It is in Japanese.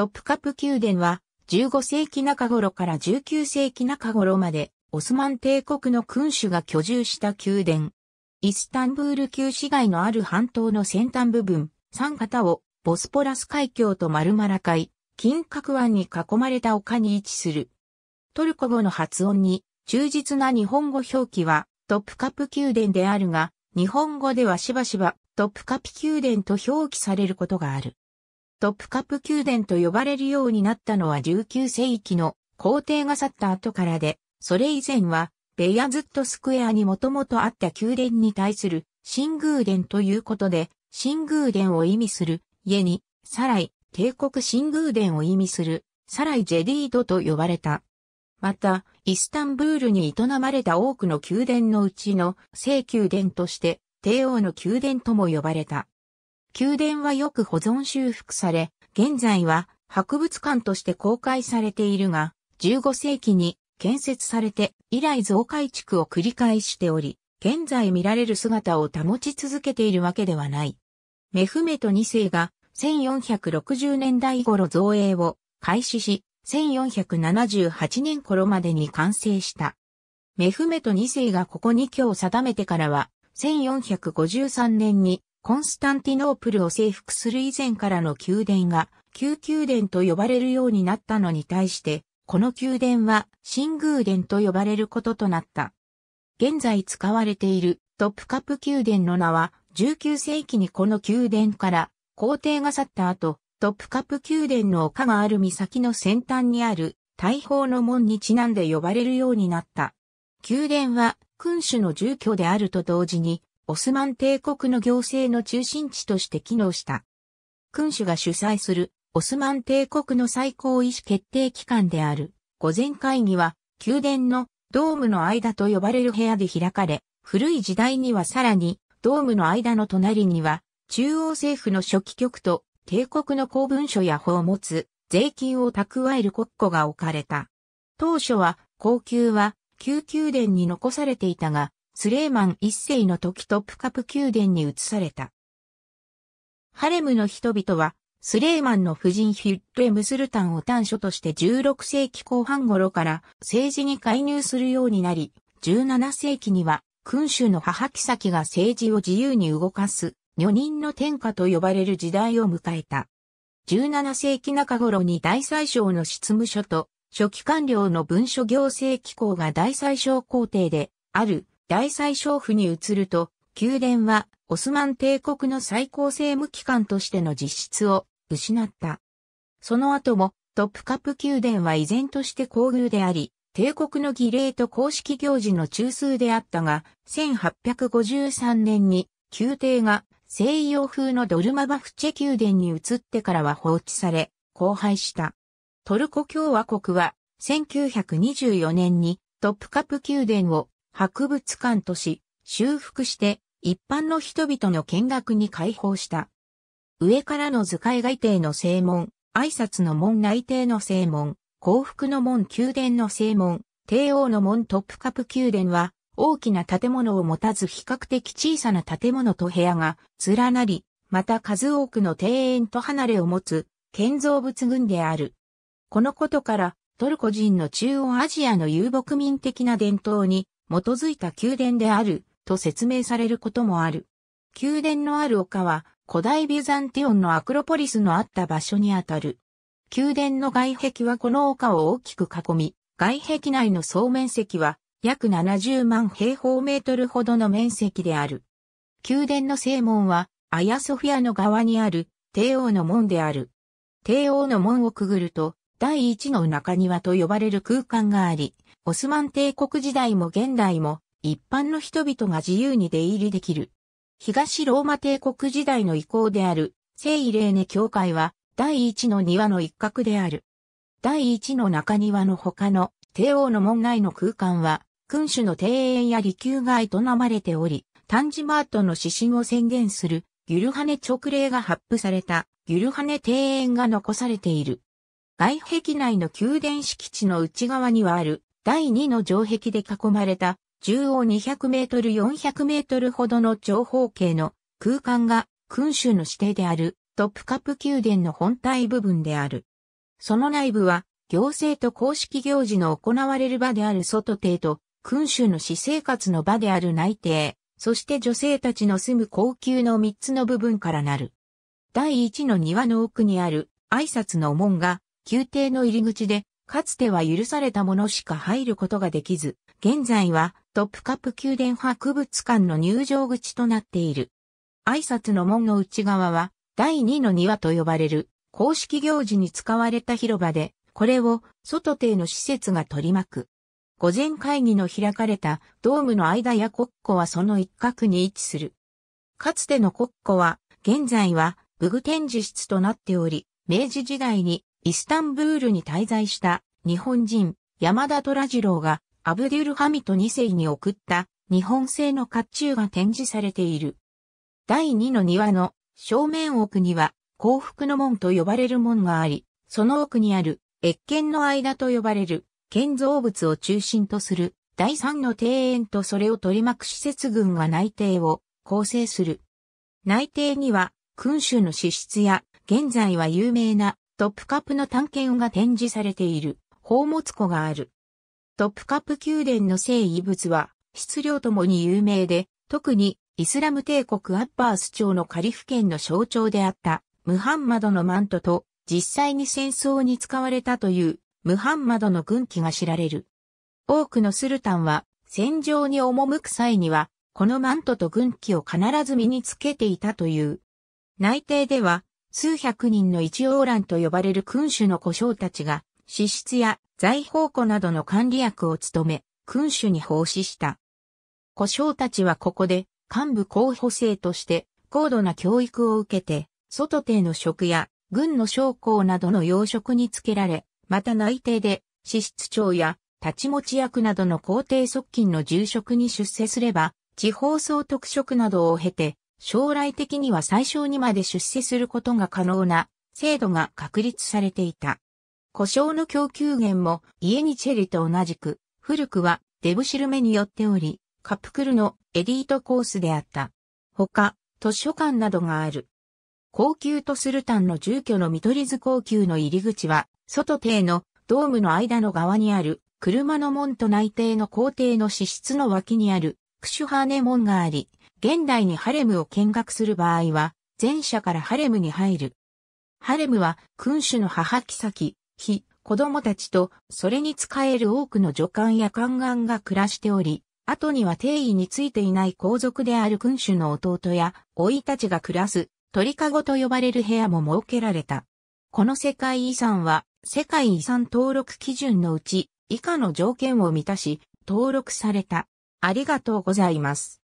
トップカプ宮殿は、15世紀中頃から19世紀中頃まで、オスマン帝国の君主が居住した宮殿。イスタンブール旧市街のある半島の先端部分、三方を、ボスポラス海峡とマルマラ海、金閣湾に囲まれた丘に位置する。トルコ語の発音に、忠実な日本語表記は、トップカプ宮殿であるが、日本語ではしばしば、トップカピ宮殿と表記されることがある。トップカップ宮殿と呼ばれるようになったのは19世紀の皇帝が去った後からで、それ以前はベイアズットスクエアにもともとあった宮殿に対する新宮殿ということで、新宮殿を意味する家に、サライ、帝国新宮殿を意味するサライジェディードと呼ばれた。また、イスタンブールに営まれた多くの宮殿のうちの聖宮殿として、帝王の宮殿とも呼ばれた。宮殿はよく保存修復され、現在は博物館として公開されているが、15世紀に建設されて以来増改築を繰り返しており、現在見られる姿を保ち続けているわけではない。メフメト2世が1460年代頃造営を開始し、1478年頃までに完成した。メフメト2世がここに今日定めてからは、1453年にコンスタンティノープルを征服する以前からの宮殿が、旧宮殿と呼ばれるようになったのに対して、この宮殿は新宮殿と呼ばれることとなった。現在使われているトップカップ宮殿の名は、19世紀にこの宮殿から皇帝が去った後、トップカップ宮殿の丘がある岬の先端にある大砲の門にちなんで呼ばれるようになった。宮殿は君主の住居であると同時に、オスマン帝国の行政の中心地として機能した。君主が主催するオスマン帝国の最高意思決定機関である御前会議は宮殿のドームの間と呼ばれる部屋で開かれ、古い時代にはさらにドームの間の隣には中央政府の初期局と帝国の公文書や法を持つ税金を蓄える国庫が置かれた。当初は、高級は、旧宮殿に残されていたが、スレーマン一世の時トプカプ宮殿に移された。ハレムの人々は、スレーマンの夫人ヒュッレ・ムスルタンを短所として16世紀後半頃から政治に介入するようになり、17世紀には君主の母妃が政治を自由に動かす女人の天下と呼ばれる時代を迎えた。17世紀中頃に大宰相の執務所と初期官僚の文書行政機構が大宰相皇帝である大宰相府に移ると、宮殿はオスマン帝国の最高政務機関としての実質を失った。その後もトップカップ宮殿は依然として皇宮であり、帝国の儀礼と公式行事の中枢であったが、1853年に宮廷が西洋風のドルマバフチェ宮殿に移ってからは放置され、荒廃した。トルコ共和国は1924年にトップカップ宮殿を博物館とし、修復して一般の人々の見学に開放した。上からの図解外邸の正門、挨拶の門内邸の正門、幸福の門宮殿の正門、帝王の門トップカップ宮殿は、大きな建物を持たず比較的小さな建物と部屋が連なり、また数多くの庭園と離れを持つ建造物群である。このことからトルコ人の中央アジアの遊牧民的な伝統に基づいた宮殿であると説明されることもある。宮殿のある丘は古代ビュザンティオンのアクロポリスのあった場所にあたる。宮殿の外壁はこの丘を大きく囲み、外壁内の総面積は約70万平方メートルほどの面積である。宮殿の正門はアヤソフィアの側にある帝王の門である。帝王の門をくぐると第一の中庭と呼ばれる空間があり、オスマン帝国時代も現代も一般の人々が自由に出入りできる。東ローマ帝国時代の遺構である聖イレーネ教会は第一の庭の一角である。第一の中庭の他の帝王の門外の空間は君主の庭園や離宮が営まれており、タンジマートの指針を宣言するギュルハネ直令が発布されたギュルハネ庭園が残されている。外壁内の宮殿敷地の内側にはある第2の城壁で囲まれた、縦横200メートル400メートルほどの長方形の空間が君主の指定であるトップカップ宮殿の本体部分である。その内部は行政と公式行事の行われる場である外邸と君主の私生活の場である内邸、そして女性たちの住む高級の3つの部分からなる。第1の庭の奥にある挨拶の門が宮廷の入り口でかつては許されたものしか入ることができず、現在はトップカップ宮殿博物館の入場口となっている。挨拶の門の内側は第2の庭と呼ばれる公式行事に使われた広場で、これを外邸の施設が取り巻く。午前会議の開かれたドームの間や国庫はその一角に位置する。かつての国庫は現在は武具展示室となっており、明治時代にイスタンブールに滞在した日本人山田虎次郎がアブデュルハミト2世に送った日本製の甲冑が展示されている。第2の庭の正面奥には幸福の門と呼ばれる門があり、その奥にある越見の間と呼ばれる建造物を中心とする第3の庭園とそれを取り巻く施設群が内廷を構成する。内廷には君主の資質や現在は有名なトップカップの探検が展示されている宝物庫がある。トップカップ宮殿の聖遺物は質量ともに有名で、特にイスラム帝国アッバース朝のカリフ県の象徴であったムハンマドのマントと実際に戦争に使われたというムハンマドの軍旗が知られる。多くのスルタンは戦場に赴く際にはこのマントと軍旗を必ず身につけていたという。内定では数百人の一応欄と呼ばれる君主の故障たちが、支出や財宝庫などの管理役を務め、君主に奉仕した。故障たちはここで、幹部候補生として、高度な教育を受けて、外邸の職や、軍の将校などの要職につけられ、また内定で、支出長や、立ち持ち役などの皇帝側近の重職に出世すれば、地方総督職などを経て、将来的には最小にまで出資することが可能な制度が確立されていた。故障の供給源も家にチェリと同じく、古くはデブシルメによっており、カプクルのエリートコースであった。他、図書館などがある。高級とスルタンの住居の見取り図高級の入り口は、外邸のドームの間の側にある、車の門と内邸の皇帝の支出の脇にある、クシュハーネ門があり、現代にハレムを見学する場合は、前者からハレムに入る。ハレムは君主の母妃、妃、子供たちと、それに仕える多くの女官や宦官が暮らしており、後には定位についていない皇族である君主の弟や、老いたちが暮らす、鳥籠と呼ばれる部屋も設けられた。この世界遺産は、世界遺産登録基準のうち、以下の条件を満たし、登録された。ありがとうございます。